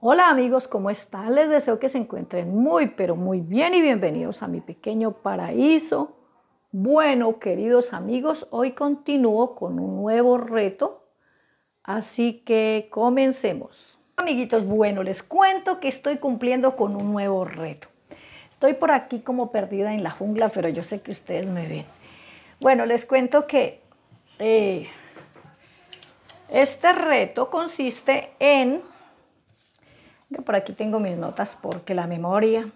Hola amigos, ¿cómo están? Les deseo que se encuentren muy, pero muy bien y bienvenidos a mi pequeño paraíso. Bueno, queridos amigos, hoy continúo con un nuevo reto, así que comencemos. Amiguitos, bueno, les cuento que estoy cumpliendo con un nuevo reto. Estoy por aquí como perdida en la jungla, pero yo sé que ustedes me ven. Bueno, les cuento que eh, este reto consiste en por aquí tengo mis notas porque la memoria.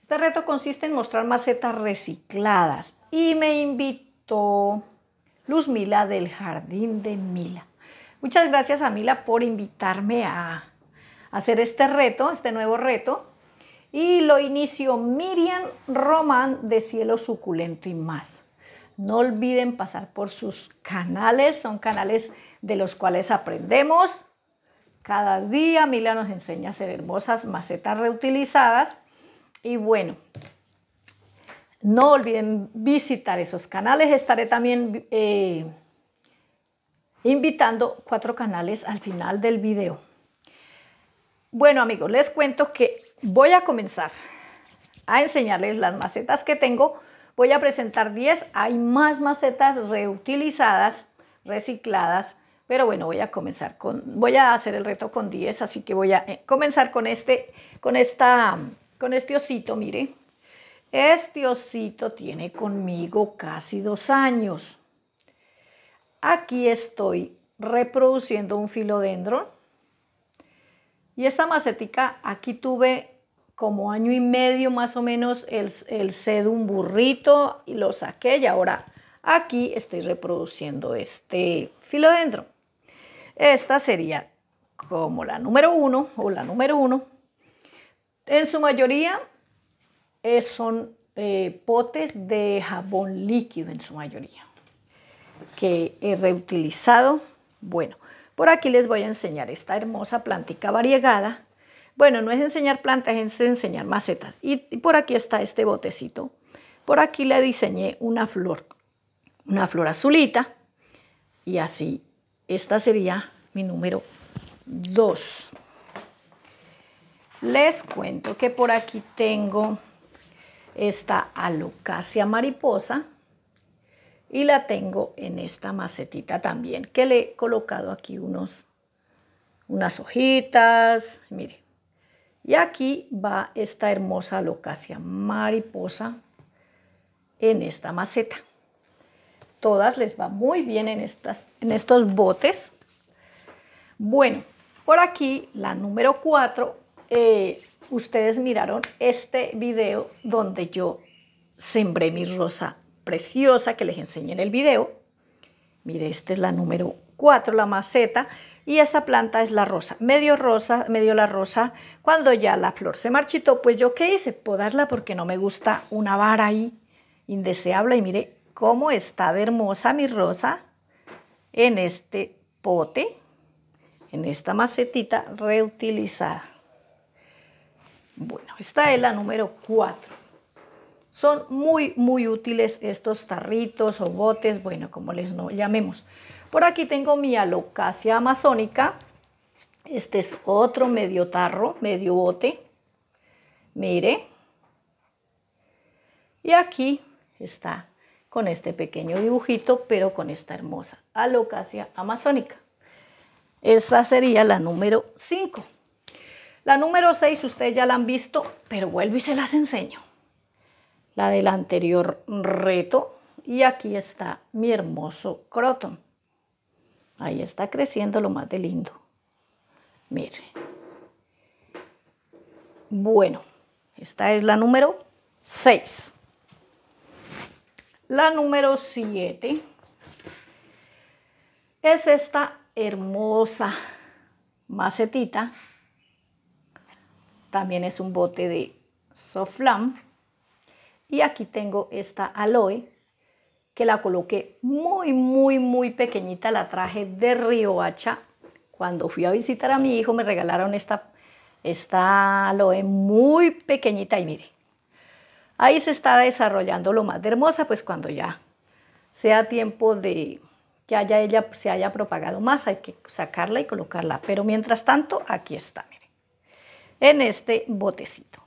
Este reto consiste en mostrar macetas recicladas y me invitó Luz Mila del Jardín de Mila. Muchas gracias a Mila por invitarme a hacer este reto, este nuevo reto. Y lo inició Miriam Román de Cielo Suculento y más. No olviden pasar por sus canales, son canales de los cuales aprendemos cada día Mila nos enseña a hacer hermosas macetas reutilizadas. Y bueno, no olviden visitar esos canales. Estaré también eh, invitando cuatro canales al final del video. Bueno amigos, les cuento que voy a comenzar a enseñarles las macetas que tengo. Voy a presentar 10. Hay más macetas reutilizadas, recicladas, pero bueno, voy a comenzar con, voy a hacer el reto con 10, así que voy a eh, comenzar con este, con esta, con este osito, mire. Este osito tiene conmigo casi dos años. Aquí estoy reproduciendo un filodendro Y esta macetica, aquí tuve como año y medio más o menos el, el sedum burrito y lo saqué y ahora aquí estoy reproduciendo este filodendro. Esta sería como la número uno o la número uno. En su mayoría eh, son eh, potes de jabón líquido en su mayoría que he reutilizado. Bueno, por aquí les voy a enseñar esta hermosa plantica variegada. Bueno, no es enseñar plantas, es enseñar macetas. Y por aquí está este botecito. Por aquí le diseñé una flor, una flor azulita. Y así esta sería mi número 2. Les cuento que por aquí tengo esta alocasia mariposa y la tengo en esta macetita también, que le he colocado aquí unos, unas hojitas, mire. Y aquí va esta hermosa alocasia mariposa en esta maceta. Todas les va muy bien en, estas, en estos botes. Bueno, por aquí la número 4. Eh, ustedes miraron este video donde yo sembré mi rosa preciosa que les enseñé en el video. Mire, esta es la número 4, la maceta. Y esta planta es la rosa, medio rosa, medio la rosa. Cuando ya la flor se marchitó, pues yo qué hice? Podarla porque no me gusta una vara ahí indeseable. Y mire, cómo está de hermosa mi rosa en este pote, en esta macetita reutilizada. Bueno, esta es la número 4. Son muy, muy útiles estos tarritos o botes, bueno, como les no, llamemos. Por aquí tengo mi alocasia amazónica. Este es otro medio tarro, medio bote. Mire. Y aquí está con este pequeño dibujito, pero con esta hermosa alocasia amazónica. Esta sería la número 5. La número 6 ustedes ya la han visto, pero vuelvo y se las enseño. La del anterior reto. Y aquí está mi hermoso croton. Ahí está creciendo lo más de lindo. Mire. Bueno, esta es la número 6. La número 7 es esta hermosa macetita. También es un bote de Soflam. Y aquí tengo esta aloe que la coloqué muy, muy, muy pequeñita. La traje de Riohacha. Cuando fui a visitar a mi hijo me regalaron esta, esta aloe muy pequeñita y mire, Ahí se está desarrollando lo más hermosa, pues cuando ya sea tiempo de que haya ella se haya propagado más, hay que sacarla y colocarla. Pero mientras tanto, aquí está, miren, en este botecito.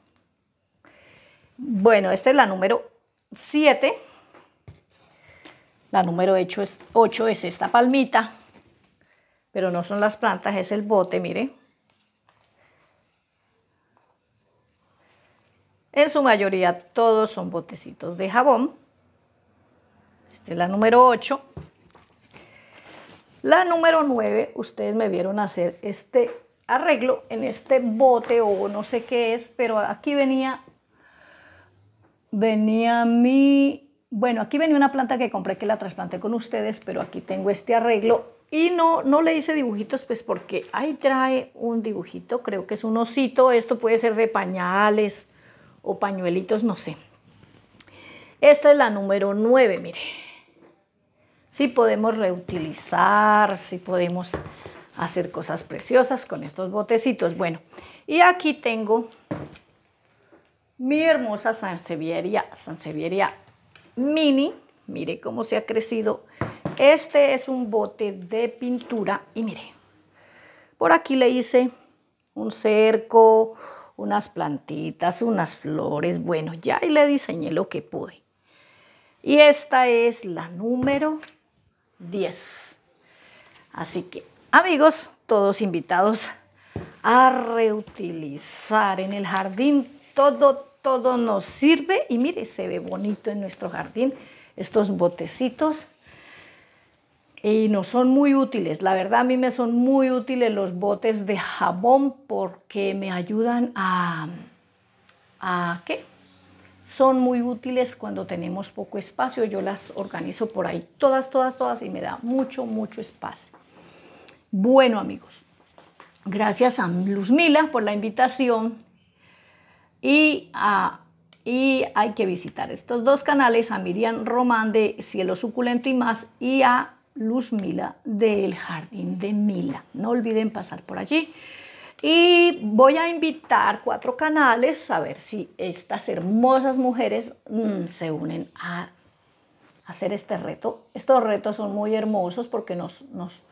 Bueno, esta es la número 7. La número 8 es, 8 es esta palmita, pero no son las plantas, es el bote, mire. En su mayoría todos son botecitos de jabón. Esta es la número 8. La número 9, ustedes me vieron hacer este arreglo en este bote o no sé qué es, pero aquí venía, venía mi, bueno, aquí venía una planta que compré que la trasplanté con ustedes, pero aquí tengo este arreglo y no, no le hice dibujitos pues porque ahí trae un dibujito, creo que es un osito, esto puede ser de pañales, o pañuelitos, no sé. Esta es la número 9, mire. Si podemos reutilizar, si podemos hacer cosas preciosas con estos botecitos. Bueno, y aquí tengo mi hermosa sansevieria, sansevieria mini. Mire cómo se ha crecido. Este es un bote de pintura y mire, por aquí le hice un cerco, unas plantitas, unas flores, bueno, ya y le diseñé lo que pude. Y esta es la número 10. Así que, amigos, todos invitados a reutilizar en el jardín todo, todo nos sirve. Y mire, se ve bonito en nuestro jardín estos botecitos y no son muy útiles. La verdad a mí me son muy útiles los botes de jabón porque me ayudan a... ¿A qué? Son muy útiles cuando tenemos poco espacio. Yo las organizo por ahí todas, todas, todas y me da mucho, mucho espacio. Bueno amigos, gracias a Luzmila por la invitación y a y hay que visitar estos dos canales, a Miriam Román de Cielo Suculento y más y a Luz Mila del Jardín de Mila. No olviden pasar por allí. Y voy a invitar cuatro canales a ver si estas hermosas mujeres mm, se unen a hacer este reto. Estos retos son muy hermosos porque nos, nos,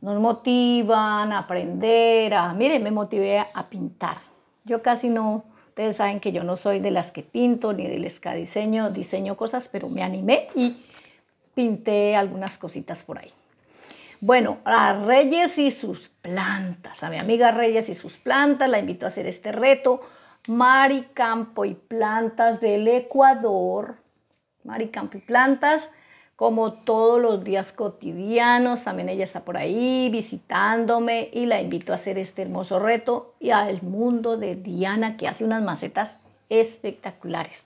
motivan a aprender. A, miren, me motivé a, pintar. Yo casi no, ustedes saben que yo no soy de las que pinto ni del escadiseño, diseño cosas, pero me animé y pinté algunas cositas por ahí. Bueno, a Reyes y sus plantas, a mi amiga Reyes y sus plantas, la invito a hacer este reto. Mari Campo y Plantas del Ecuador. Mari Campo y Plantas, como todos los días cotidianos, también ella está por ahí visitándome y la invito a hacer este hermoso reto y al mundo de Diana que hace unas macetas espectaculares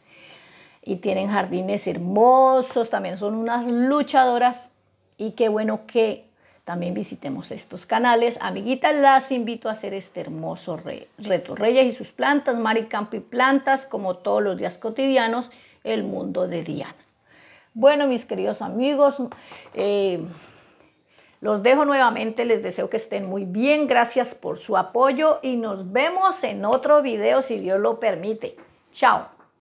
y tienen jardines hermosos, también son unas luchadoras y qué bueno que también visitemos estos canales. Amiguitas, las invito a hacer este hermoso reto. Reyes y sus plantas, Maricampo y plantas, como todos los días cotidianos, el mundo de Diana. Bueno, mis queridos amigos, eh, los dejo nuevamente, les deseo que estén muy bien, gracias por su apoyo y nos vemos en otro video si Dios lo permite. Chao.